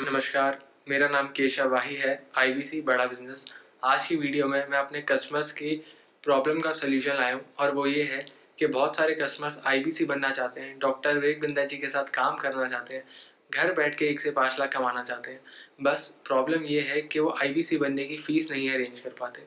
नमस्कार मेरा नाम केशव वाही है आईबीसी बड़ा बिजनेस आज की वीडियो में मैं अपने कस्टमर्स की प्रॉब्लम का सोल्यूशन लाया हूँ और वो ये है कि बहुत सारे कस्टमर्स आईबीसी बनना चाहते हैं डॉक्टर विवेक बिंदा जी के साथ काम करना चाहते हैं घर बैठ के एक से पाँच लाख कमाना चाहते हैं बस प्रॉब्लम ये है कि वो आईबीसी बनने की फ़ीस नहीं अरेंज कर पाते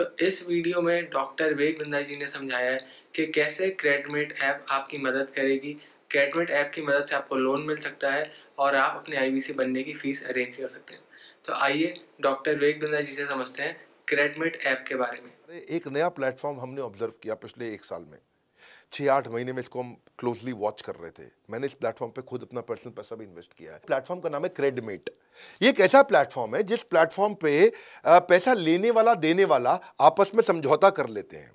तो इस वीडियो में डॉक्टर विवेक बिंदा जी ने समझाया है कि कैसे क्रेडमेट ऐप आपकी मदद करेगी क्रेडमेट ऐप की मदद से आपको लोन मिल सकता है और आप अपने आईवीसी बनने की फ़ीस अरेंज कर सकते हैं तो आइए डॉक्टर विवेक बिंदा जी से समझते हैं क्रेडमेट ऐप के बारे में एक नया प्लेटफॉर्म हमने ऑब्जर्व किया पिछले एक साल में छः आठ महीने में इसको हम क्लोजली वॉच कर रहे थे मैंने इस प्लेटफॉर्म पे खुद अपना पर्सनल पैसा भी इन्वेस्ट किया है प्लेटफॉर्म का नाम है क्रेडमेट ये एक ऐसा प्लेटफॉर्म है जिस प्लेटफॉर्म पे पैसा लेने वाला देने वाला आपस में समझौता कर लेते हैं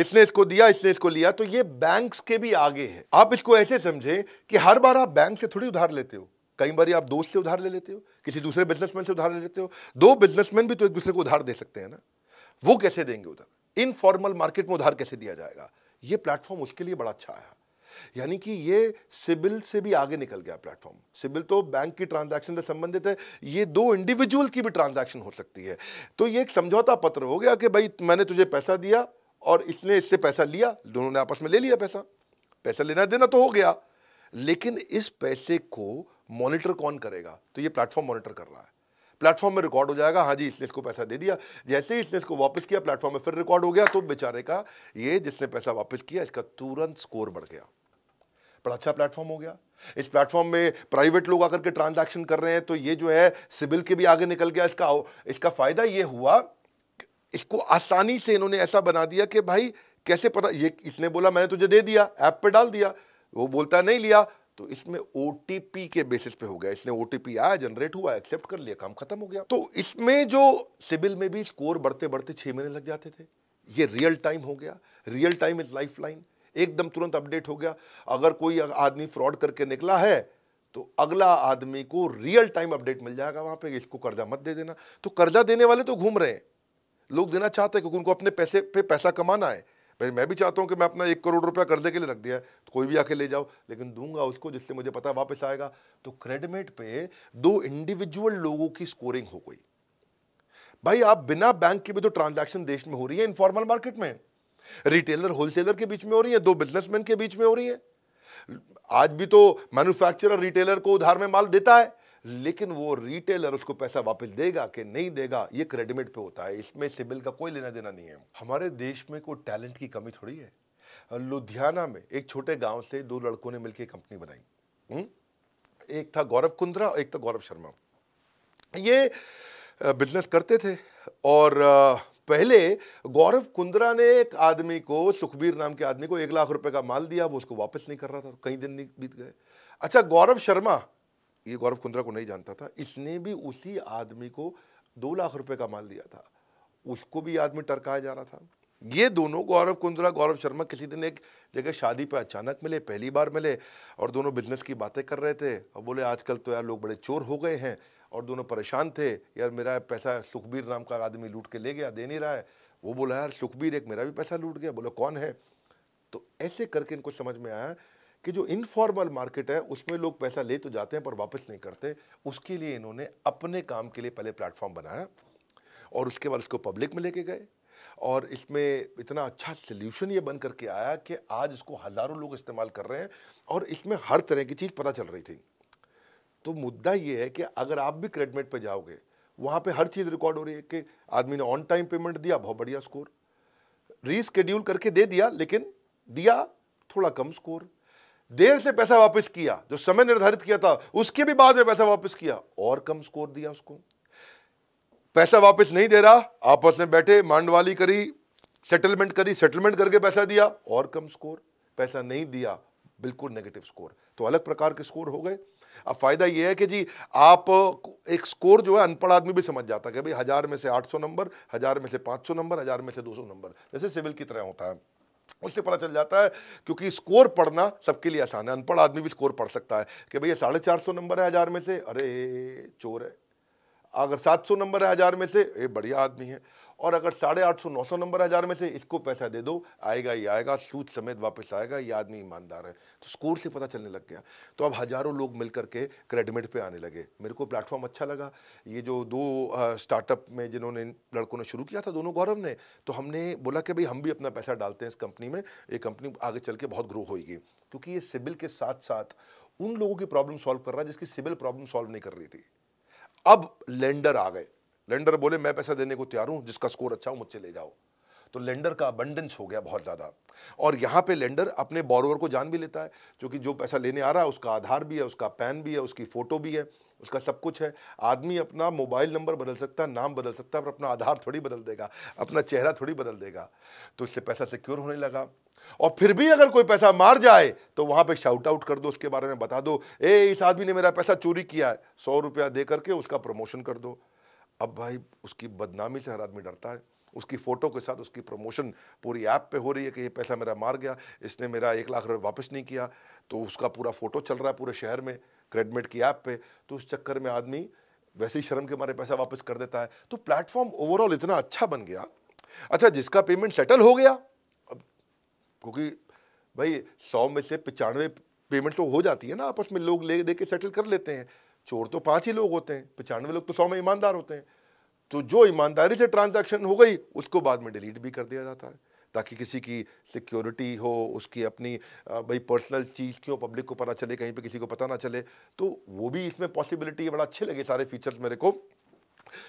इसने इसको दिया इसने इसको लिया तो ये बैंक्स के भी आगे है आप इसको ऐसे समझें कि हर बार आप बैंक से थोड़ी उधार लेते हो कई बार आप दोस्त से उधार ले लेते हो किसी दूसरे बिजनेसमैन से उधार ले लेते हो दो बिजनेसमैन भी तो एक दूसरे को उधार दे सकते हैं ना वो कैसे देंगे उधर इनफॉर्मल मार्केट में उधार कैसे दिया जाएगा ये प्लेटफॉर्म उसके लिए बड़ा अच्छा आया यानी कि ये सिबिल से भी आगे निकल गया प्लेटफॉर्म सिबिल तो बैंक की ट्रांजैक्शन से संबंधित है ये दो इंडिविजुअल की भी ट्रांजैक्शन हो सकती है तो ये एक समझौता पत्र हो गया कि भाई मैंने तुझे पैसा दिया और इसने इससे पैसा लिया दोनों ने आपस में ले लिया पैसा पैसा लेना देना तो हो गया लेकिन इस पैसे को मॉनिटर कौन करेगा तो ये प्लेटफॉर्म मॉनिटर कर रहा है प्लेटफॉर्म में रिकॉर्ड हो जाएगा हाँ जी इसने इसको पैसा दे दिया जैसे ही इसने इसको वापस किया प्लेटफॉर्म में फिर रिकॉर्ड हो गया तो बेचारे का ये जिसने पैसा वापस किया इसका तुरंत स्कोर बढ़ गया बड़ा अच्छा प्लेटफॉर्म हो गया इस प्लेटफॉर्म में प्राइवेट लोग आकर के ट्रांजैक्शन कर रहे हैं तो ये जो है सिविल के भी आगे निकल गया इसका इसका फायदा ये हुआ इसको आसानी से इन्होंने ऐसा बना दिया कि भाई कैसे पता ये इसने बोला मैंने तुझे दे दिया ऐप पे डाल दिया वो बोलता नहीं लिया तो इसमें ओ के बेसिस पे हो गया इसने ओ आया जनरेट हुआ एक्सेप्ट कर लिया काम खत्म हो गया तो इसमें जो सिविल में भी स्कोर बढ़ते बढ़ते छः महीने लग जाते थे ये रियल टाइम हो गया real time is lifeline एकदम तुरंत अपडेट हो गया अगर कोई आदमी फ्रॉड करके निकला है तो अगला आदमी को रियल टाइम अपडेट मिल जाएगा वहां पे इसको कर्जा मत दे देना तो कर्जा देने वाले तो घूम रहे हैं लोग देना चाहते हैं क्योंकि उनको अपने पैसे पे पैसा कमाना है भाई मैं भी चाहता हूँ कि मैं अपना एक करोड़ रुपया कर्जे के लिए रख दिया तो कोई भी आके ले जाओ लेकिन दूंगा उसको जिससे मुझे पता वापस आएगा तो क्रेडिमेट पे दो इंडिविजुअल लोगों की स्कोरिंग हो गई भाई आप बिना बैंक के भी तो ट्रांजैक्शन देश में हो रही है इनफॉर्मल मार्केट में रिटेलर होलसेलर के बीच में हो रही है दो बिजनेसमैन के बीच में हो रही है आज भी तो मैन्युफैक्चरर रिटेलर को उधार में माल देता है लेकिन वो रिटेलर उसको पैसा वापस देगा कि नहीं देगा ये क्रेडिमेट पे होता है इसमें सिबिल का कोई लेना देना नहीं है हमारे देश में कोई टैलेंट की कमी थोड़ी है लुधियाना में एक छोटे गांव से दो लड़कों ने मिलकर कंपनी बनाई हम्म? एक था गौरव कुंद्रा एक था गौरव शर्मा ये बिजनेस करते थे और पहले गौरव कुंद्रा ने एक आदमी को सुखबीर नाम के आदमी को एक लाख रुपए का माल दिया वो उसको वापस नहीं कर रहा था कई दिन नहीं बीत गए अच्छा गौरव शर्मा ये गौरव कुंद्रा को नहीं जानता था इसने भी उसी आदमी को दो लाख रुपए का माल दिया था उसको भी आदमी टरकाया जा रहा था ये दोनों गौरव कुंद्रा गौरव शर्मा किसी दिन एक जगह शादी पर अचानक मिले पहली बार मिले और दोनों बिजनेस की बातें कर रहे थे और बोले आजकल तो यार लोग बड़े चोर हो गए हैं और दोनों परेशान थे यार मेरा पैसा सुखबीर नाम का आदमी लूट के ले गया दे नहीं रहा है वो बोला यार सुखबीर एक मेरा भी पैसा लूट गया बोला कौन है तो ऐसे करके इनको समझ में आया कि जो इनफॉर्मल मार्केट है उसमें लोग पैसा ले तो जाते हैं पर वापस नहीं करते उसके लिए इन्होंने अपने काम के लिए पहले प्लेटफॉर्म बनाया और उसके बाद उसको पब्लिक में लेके गए और इसमें इतना अच्छा सोल्यूशन ये बन करके आया कि आज इसको हज़ारों लोग इस्तेमाल कर रहे हैं और इसमें हर तरह की चीज़ पता चल रही थी तो मुद्दा ये है कि अगर आप भी क्रेडिट पर जाओगे वहाँ पे हर चीज़ रिकॉर्ड हो रही है कि आदमी ने ऑन टाइम पेमेंट दिया बहुत बढ़िया स्कोर रीस्केड्यूल करके दे दिया लेकिन दिया थोड़ा कम स्कोर देर से पैसा वापस किया जो समय निर्धारित किया था उसके भी बाद में पैसा वापस किया और कम स्कोर दिया उसको पैसा वापस नहीं दे रहा आपस में बैठे मांडवाली करी सेटलमेंट करी सेटलमेंट करके पैसा दिया और कम स्कोर पैसा नहीं दिया बिल्कुल नेगेटिव स्कोर तो अलग प्रकार के स्कोर हो गए अब फायदा यह है कि जी आप एक स्कोर जो है अनपढ़ आदमी भी समझ जाता है कि भाई हज़ार में से 800 नंबर हज़ार में से 500 नंबर हज़ार में से 200 नंबर जैसे सिविल की तरह होता है उससे पता चल जाता है क्योंकि स्कोर पढ़ना सबके लिए आसान है अनपढ़ आदमी भी स्कोर पढ़ सकता है कि भैया साढ़े चार सौ नंबर है हज़ार में से अरे चोर है अगर सात सौ नंबर है हज़ार में से ये बढ़िया आदमी है और अगर साढ़े आठ सौ नौ सौ नंबर हज़ार में से इसको पैसा दे दो आएगा ही आएगा सूद समेत वापस आएगा ये आदमी ईमानदार है तो स्कोर से पता चलने लग गया तो अब हज़ारों लोग मिल करके क्रेडिमिट पर आने लगे मेरे को प्लेटफॉर्म अच्छा लगा ये जो दो स्टार्टअप में जिन्होंने लड़कों ने शुरू किया था दोनों गौरव ने तो हमने बोला कि भाई हम भी अपना पैसा डालते हैं इस कंपनी में ये कंपनी आगे चल के बहुत ग्रो होगी क्योंकि ये सिबिल के साथ साथ उन लोगों की प्रॉब्लम सॉल्व कर रहा है जिसकी सिबिल प्रॉब्लम सॉल्व नहीं कर रही थी अब लेंडर आ गए लेंडर बोले मैं पैसा देने को तैयार हूँ जिसका स्कोर अच्छा हो मुझसे ले जाओ तो लेंडर का अबंडेंस हो गया बहुत ज़्यादा और यहाँ पे लेंडर अपने बोरोवर को जान भी लेता है क्योंकि जो पैसा लेने आ रहा है उसका आधार भी है उसका पैन भी है उसकी फ़ोटो भी है उसका सब कुछ है आदमी अपना मोबाइल नंबर बदल सकता है नाम बदल सकता है पर अपना आधार थोड़ी बदल देगा अपना चेहरा थोड़ी बदल देगा तो इससे पैसा सिक्योर होने लगा और फिर भी अगर कोई पैसा मार जाए तो वहां पे शाउट आउट कर दो उसके बारे में बता दो ए इस आदमी ने मेरा पैसा चोरी किया है सौ रुपया दे करके उसका प्रमोशन कर दो अब भाई उसकी बदनामी से हर आदमी डरता है उसकी फ़ोटो के साथ उसकी प्रमोशन पूरी ऐप पे हो रही है कि ये पैसा मेरा मार गया इसने मेरा एक लाख रुपये वापस नहीं किया तो उसका पूरा फ़ोटो चल रहा है पूरे शहर में क्रेडमेट की ऐप पे तो उस चक्कर में आदमी वैसे ही शर्म के मारे पैसा वापस कर देता है तो प्लेटफॉर्म ओवरऑल इतना अच्छा बन गया अच्छा जिसका पेमेंट सेटल हो गया अब क्योंकि भाई सौ में से पचानवे पेमेंट तो हो जाती है ना आपस में लोग ले दे के सेटल कर लेते हैं चोर तो पाँच ही लोग होते हैं पचानवे लोग तो सौ में ईमानदार होते हैं तो जो ईमानदारी से ट्रांजैक्शन हो गई उसको बाद में डिलीट भी कर दिया जाता है ताकि किसी की सिक्योरिटी हो उसकी अपनी भाई पर्सनल चीज़ क्यों पब्लिक को पता चले कहीं पे किसी को पता ना चले तो वो भी इसमें पॉसिबिलिटी है बड़ा अच्छे लगे सारे फीचर्स मेरे को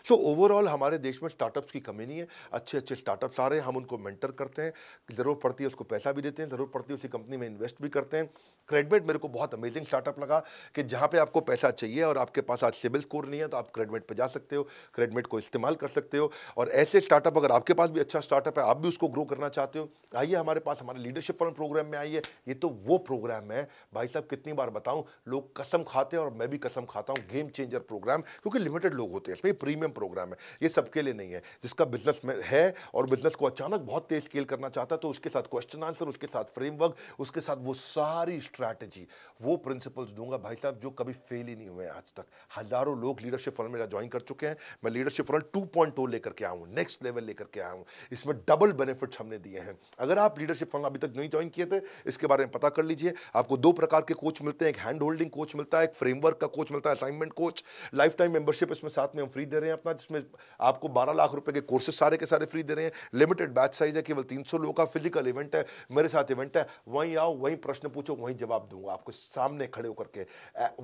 सो so, ओवरऑल हमारे देश में स्टार्टअप्स की कमी नहीं है अच्छे अच्छे स्टार्टअप्स आ रहे हैं हम उनको मेंटर करते हैं ज़रूरत पड़ती है उसको पैसा भी देते हैं ज़रूरत पड़ती है उसी कंपनी में इन्वेस्ट भी करते हैं क्रेडमेट मेरे को बहुत अमेजिंग स्टार्टअप लगा कि जहाँ पे आपको पैसा चाहिए और आपके पास आज सिबिल स्कोर नहीं है तो आप क्रेडमेट पे जा सकते हो क्रेडमेट को इस्तेमाल कर सकते हो और ऐसे स्टार्टअप अगर आपके पास भी अच्छा स्टार्टअप है आप भी उसको ग्रो करना चाहते हो आइए हमारे पास हमारे लीडरशिप फॉर प्रोग्राम में आइए ये तो वो प्रोग्राम है भाई साहब कितनी बार बताऊँ लोग कसम खाते हैं और मैं भी कसम खाता हूँ गेम चेंजर प्रोग्राम क्योंकि लिमिटेड लोग होते हैं इसमें प्रीमियम प्रोग्राम है ये सबके लिए नहीं है जिसका बिजनेस में है और बिजनेस को अचानक बहुत तेज स्केल करना चाहता है तो उसके साथ क्वेश्चन आंसर उसके साथ फ्रेमवर्क उसके साथ वो सारी स्ट्रैटेजी वो प्रिंसिपल्स दूंगा भाई साहब जो कभी फेल ही नहीं हुए आज तक हज़ारों लोग लीडरशिप फॉरन मेरा ज्वाइन कर चुके हैं मैं leadership forum two point two लेकर के आया नेक्स्ट लेवल लेकर के आया इसमें डबल बेनिफिट्स हमने दिए हैं अगर आप लीडरशिप फॉरन अभी तक नहीं ज्वाइन किए थे इसके बारे में पता कर लीजिए आपको दो प्रकार के कोच मिलते हैं एक हैंड होल्डिंग कोच मिलता है एक फ्रेमवर्क का कोच मिलता है assignment coach lifetime membership इसमें साथ में हम फ्री दे रहे हैं अपना जिसमें आपको बारह लाख रुपए के कोर्सेस सारे के सारे फ्री दे रहे हैं लिमिटेड बैच साइज है केवल तीन सौ लोगों का फिजिकल इवेंट है मेरे साथ इवेंट है वहीं आओ वहीं प्रश्न पूछो वहीं जवाब दूंगा आपको सामने खड़े होकर के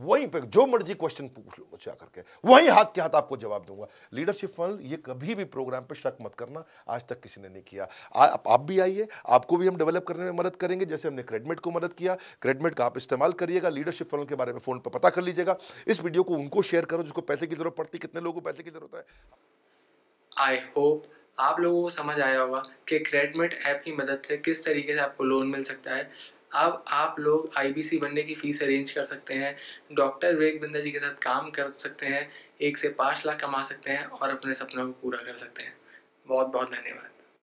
वहीं पर जो मर्जी क्वेश्चन पूछ लो मुझे आकर के वहीं हाथ के हाथ आपको जवाब दूंगा लीडरशिप फंड ये कभी भी प्रोग्राम पर शक मत करना आज तक किसी ने नहीं किया आ, आप, आप भी आइए आपको भी हम डेवलप करने में मदद करेंगे जैसे हमने क्रेडमेट को मदद किया क्रेडमेट का आप इस्तेमाल करिएगा लीडरशिप फंड के बारे में फ़ोन पर पता कर लीजिएगा इस वीडियो को उनको शेयर करो जिसको पैसे की ज़रूरत पड़ती कितने लोगों को पैसे की ज़रूरत है आई होप आप लोगों को समझ आया होगा कि क्रेडमेट ऐप की मदद से किस तरीके से आपको लोन मिल सकता है अब आप लोग आईबीसी बनने की फ़ीस अरेंज कर सकते हैं डॉक्टर विवेक बिंदा जी के साथ काम कर सकते हैं एक से पाँच लाख कमा सकते हैं और अपने सपनों को पूरा कर सकते हैं बहुत बहुत धन्यवाद